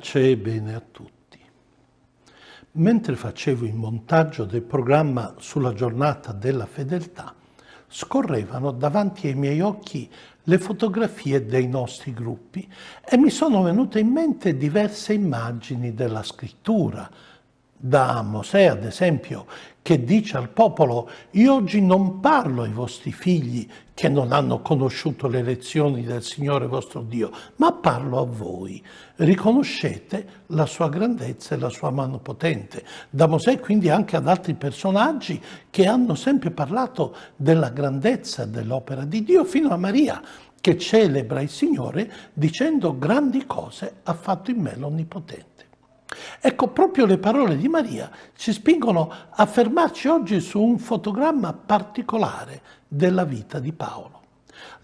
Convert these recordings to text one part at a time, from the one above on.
Pace e bene a tutti. Mentre facevo il montaggio del programma sulla giornata della fedeltà, scorrevano davanti ai miei occhi le fotografie dei nostri gruppi e mi sono venute in mente diverse immagini della scrittura, da Mosè, ad esempio, che dice al popolo, io oggi non parlo ai vostri figli che non hanno conosciuto le lezioni del Signore vostro Dio, ma parlo a voi. Riconoscete la sua grandezza e la sua mano potente. Da Mosè quindi anche ad altri personaggi che hanno sempre parlato della grandezza dell'opera di Dio fino a Maria che celebra il Signore dicendo grandi cose ha fatto in me l'Onnipotente. Ecco, proprio le parole di Maria ci spingono a fermarci oggi su un fotogramma particolare della vita di Paolo.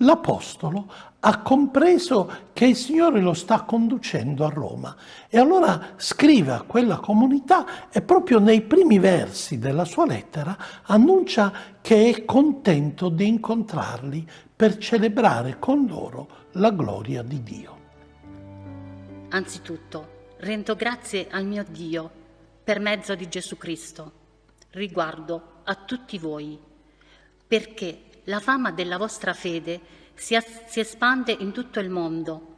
L'Apostolo ha compreso che il Signore lo sta conducendo a Roma e allora scrive a quella comunità e proprio nei primi versi della sua lettera annuncia che è contento di incontrarli per celebrare con loro la gloria di Dio. Anzitutto, rendo grazie al mio Dio per mezzo di Gesù Cristo riguardo a tutti voi, perché la fama della vostra fede si, si espande in tutto il mondo.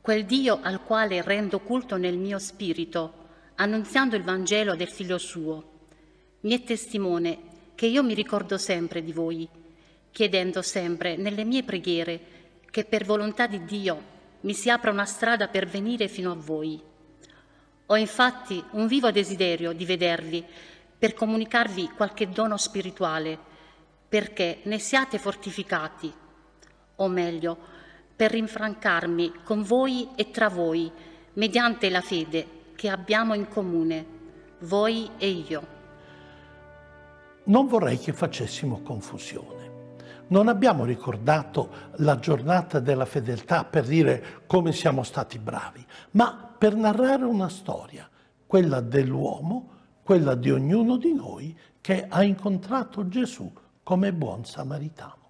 Quel Dio al quale rendo culto nel mio spirito, annunziando il Vangelo del Figlio suo, mi è testimone che io mi ricordo sempre di voi, chiedendo sempre nelle mie preghiere che per volontà di Dio mi si apra una strada per venire fino a voi. Ho infatti un vivo desiderio di vedervi per comunicarvi qualche dono spirituale, perché ne siate fortificati, o meglio, per rinfrancarmi con voi e tra voi, mediante la fede che abbiamo in comune, voi e io. Non vorrei che facessimo confusione. Non abbiamo ricordato la giornata della fedeltà per dire come siamo stati bravi, ma per narrare una storia, quella dell'uomo, quella di ognuno di noi che ha incontrato Gesù come buon samaritano.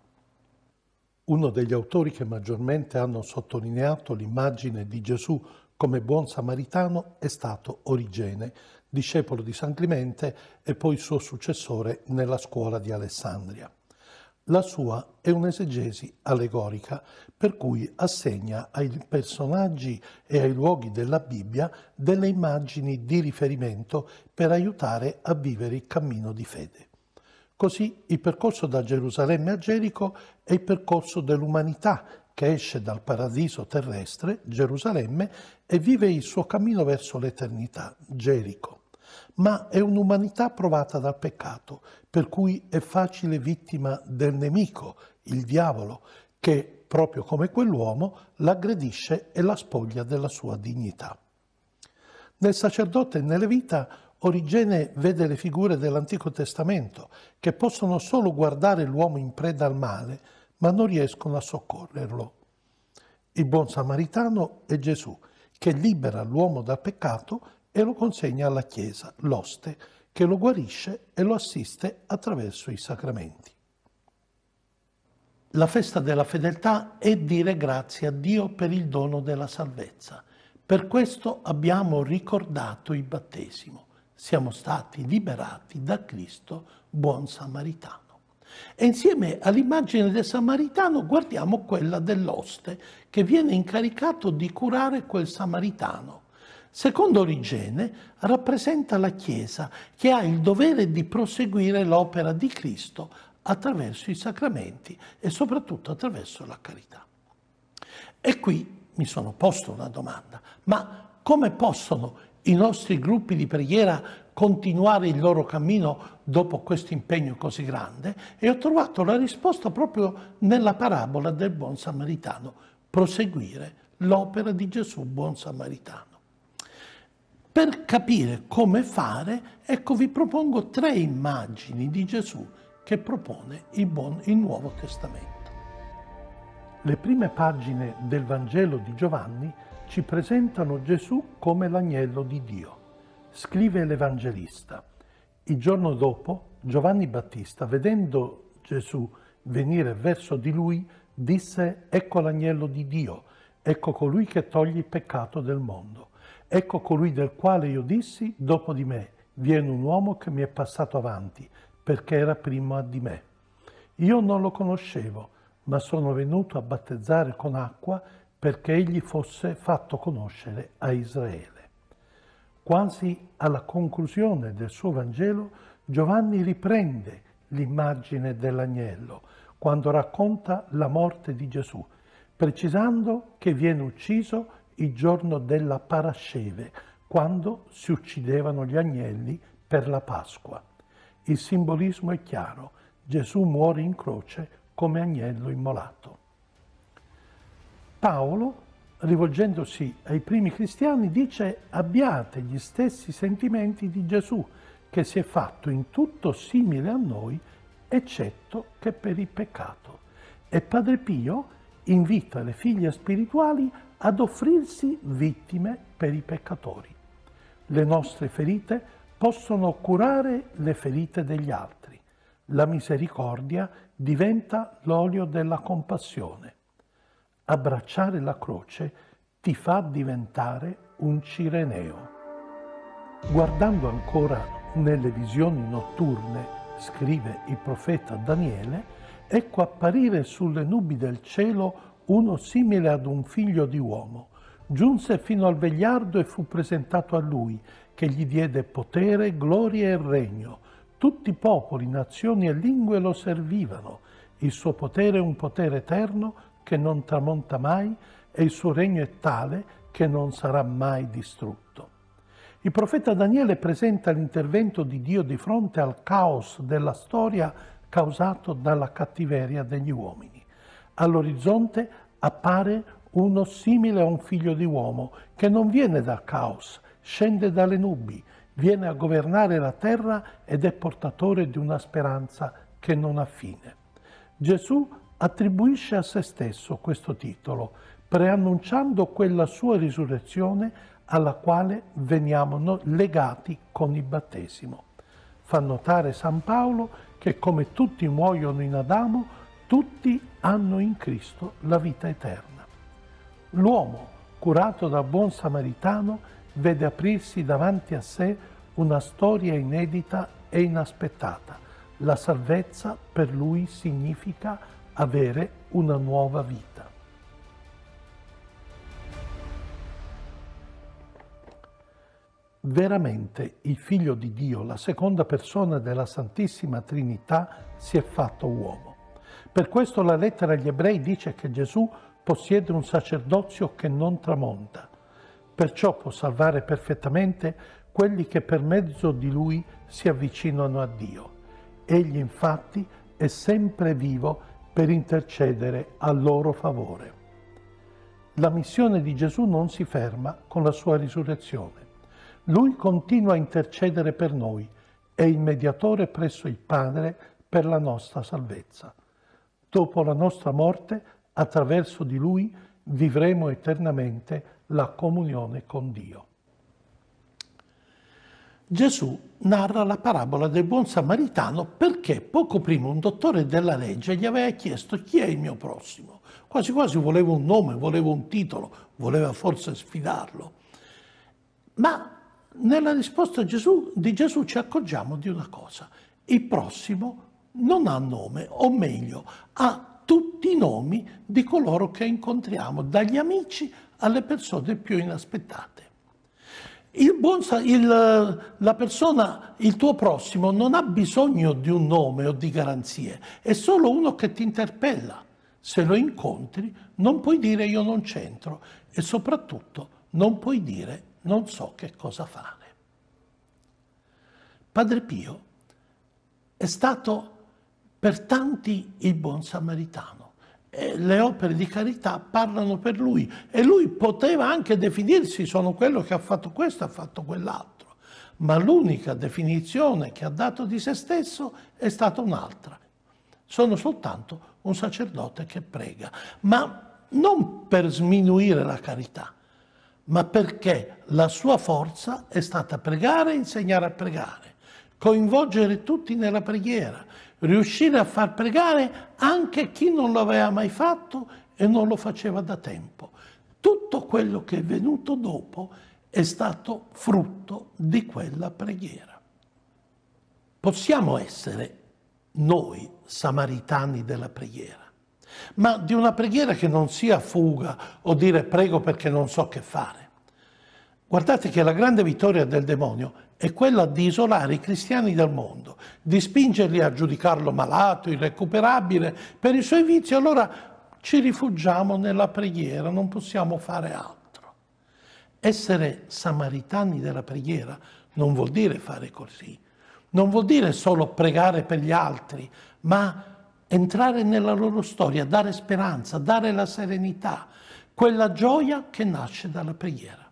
Uno degli autori che maggiormente hanno sottolineato l'immagine di Gesù come buon samaritano è stato Origene, discepolo di San Clemente e poi suo successore nella scuola di Alessandria. La sua è un'esegesi allegorica, per cui assegna ai personaggi e ai luoghi della Bibbia delle immagini di riferimento per aiutare a vivere il cammino di fede. Così il percorso da Gerusalemme a Gerico è il percorso dell'umanità che esce dal paradiso terrestre, Gerusalemme, e vive il suo cammino verso l'eternità, Gerico ma è un'umanità provata dal peccato, per cui è facile vittima del nemico, il diavolo, che, proprio come quell'uomo, l'aggredisce e la spoglia della sua dignità. Nel sacerdote e nelle vita Origene vede le figure dell'Antico Testamento che possono solo guardare l'uomo in preda al male, ma non riescono a soccorrerlo. Il buon samaritano è Gesù, che libera l'uomo dal peccato e lo consegna alla Chiesa, l'oste, che lo guarisce e lo assiste attraverso i sacramenti. La festa della fedeltà è dire grazie a Dio per il dono della salvezza. Per questo abbiamo ricordato il battesimo. Siamo stati liberati da Cristo, buon samaritano. E insieme all'immagine del samaritano guardiamo quella dell'oste che viene incaricato di curare quel samaritano Secondo Origene rappresenta la Chiesa che ha il dovere di proseguire l'opera di Cristo attraverso i sacramenti e soprattutto attraverso la carità. E qui mi sono posto una domanda, ma come possono i nostri gruppi di preghiera continuare il loro cammino dopo questo impegno così grande? E ho trovato la risposta proprio nella parabola del buon samaritano, proseguire l'opera di Gesù buon samaritano. Per capire come fare, ecco vi propongo tre immagini di Gesù che propone il, buon, il Nuovo Testamento. Le prime pagine del Vangelo di Giovanni ci presentano Gesù come l'agnello di Dio. Scrive l'Evangelista. Il giorno dopo Giovanni Battista, vedendo Gesù venire verso di lui, disse, ecco l'agnello di Dio, ecco colui che toglie il peccato del mondo. Ecco colui del quale io dissi, dopo di me viene un uomo che mi è passato avanti, perché era prima di me. Io non lo conoscevo, ma sono venuto a battezzare con acqua perché egli fosse fatto conoscere a Israele. Quasi alla conclusione del suo Vangelo, Giovanni riprende l'immagine dell'agnello quando racconta la morte di Gesù, precisando che viene ucciso il giorno della Parasceve, quando si uccidevano gli agnelli per la Pasqua. Il simbolismo è chiaro, Gesù muore in croce come agnello immolato. Paolo, rivolgendosi ai primi cristiani, dice abbiate gli stessi sentimenti di Gesù, che si è fatto in tutto simile a noi, eccetto che per il peccato. E Padre Pio invita le figlie spirituali ad offrirsi vittime per i peccatori. Le nostre ferite possono curare le ferite degli altri. La misericordia diventa l'olio della compassione. Abbracciare la croce ti fa diventare un cireneo. Guardando ancora nelle visioni notturne, scrive il profeta Daniele, ecco apparire sulle nubi del cielo uno simile ad un figlio di uomo. Giunse fino al vegliardo e fu presentato a lui, che gli diede potere, gloria e regno. Tutti i popoli, nazioni e lingue lo servivano. Il suo potere è un potere eterno che non tramonta mai e il suo regno è tale che non sarà mai distrutto. Il profeta Daniele presenta l'intervento di Dio di fronte al caos della storia causato dalla cattiveria degli uomini all'orizzonte appare uno simile a un figlio di uomo che non viene dal caos, scende dalle nubi, viene a governare la terra ed è portatore di una speranza che non ha fine. Gesù attribuisce a se stesso questo titolo, preannunciando quella sua risurrezione alla quale veniamo legati con il battesimo. Fa notare San Paolo che come tutti muoiono in Adamo, tutti hanno in Cristo la vita eterna. L'uomo, curato da buon samaritano, vede aprirsi davanti a sé una storia inedita e inaspettata. La salvezza per lui significa avere una nuova vita. Veramente il Figlio di Dio, la seconda persona della Santissima Trinità, si è fatto uomo. Per questo la lettera agli ebrei dice che Gesù possiede un sacerdozio che non tramonta, perciò può salvare perfettamente quelli che per mezzo di lui si avvicinano a Dio. Egli infatti è sempre vivo per intercedere a loro favore. La missione di Gesù non si ferma con la sua risurrezione. Lui continua a intercedere per noi, è il mediatore presso il Padre per la nostra salvezza dopo la nostra morte, attraverso di lui vivremo eternamente la comunione con Dio. Gesù narra la parabola del buon samaritano perché poco prima un dottore della legge gli aveva chiesto chi è il mio prossimo. Quasi quasi voleva un nome, voleva un titolo, voleva forse sfidarlo. Ma nella risposta di Gesù ci accorgiamo di una cosa. Il prossimo non ha nome, o meglio, ha tutti i nomi di coloro che incontriamo, dagli amici alle persone più inaspettate. Il buon, il, la persona, il tuo prossimo, non ha bisogno di un nome o di garanzie, è solo uno che ti interpella. Se lo incontri non puoi dire io non c'entro e soprattutto non puoi dire non so che cosa fare. Padre Pio è stato per tanti il buon samaritano. Eh, le opere di carità parlano per lui e lui poteva anche definirsi sono quello che ha fatto questo, ha fatto quell'altro ma l'unica definizione che ha dato di se stesso è stata un'altra. Sono soltanto un sacerdote che prega, ma non per sminuire la carità, ma perché la sua forza è stata pregare e insegnare a pregare, coinvolgere tutti nella preghiera, riuscire a far pregare anche chi non lo aveva mai fatto e non lo faceva da tempo. Tutto quello che è venuto dopo è stato frutto di quella preghiera. Possiamo essere noi samaritani della preghiera, ma di una preghiera che non sia fuga o dire prego perché non so che fare. Guardate che la grande vittoria del demonio è quella di isolare i cristiani dal mondo, di spingerli a giudicarlo malato, irrecuperabile per i suoi vizi, allora ci rifugiamo nella preghiera, non possiamo fare altro. Essere samaritani della preghiera non vuol dire fare così, non vuol dire solo pregare per gli altri, ma entrare nella loro storia, dare speranza, dare la serenità, quella gioia che nasce dalla preghiera.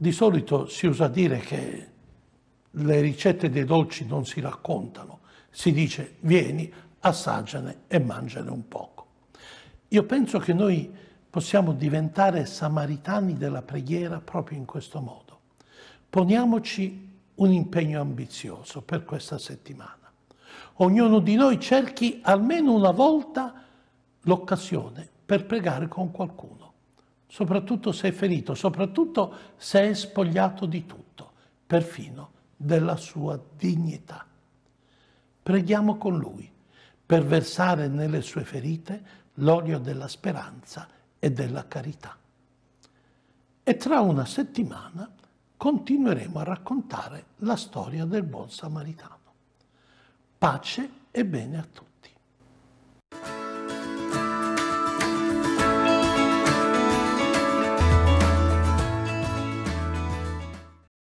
Di solito si usa dire che le ricette dei dolci non si raccontano, si dice vieni, assaggiane e mangiane un poco. Io penso che noi possiamo diventare samaritani della preghiera proprio in questo modo. Poniamoci un impegno ambizioso per questa settimana. Ognuno di noi cerchi almeno una volta l'occasione per pregare con qualcuno soprattutto se è ferito, soprattutto se è spogliato di tutto, perfino della sua dignità. Preghiamo con lui per versare nelle sue ferite l'olio della speranza e della carità. E tra una settimana continueremo a raccontare la storia del buon samaritano. Pace e bene a tutti.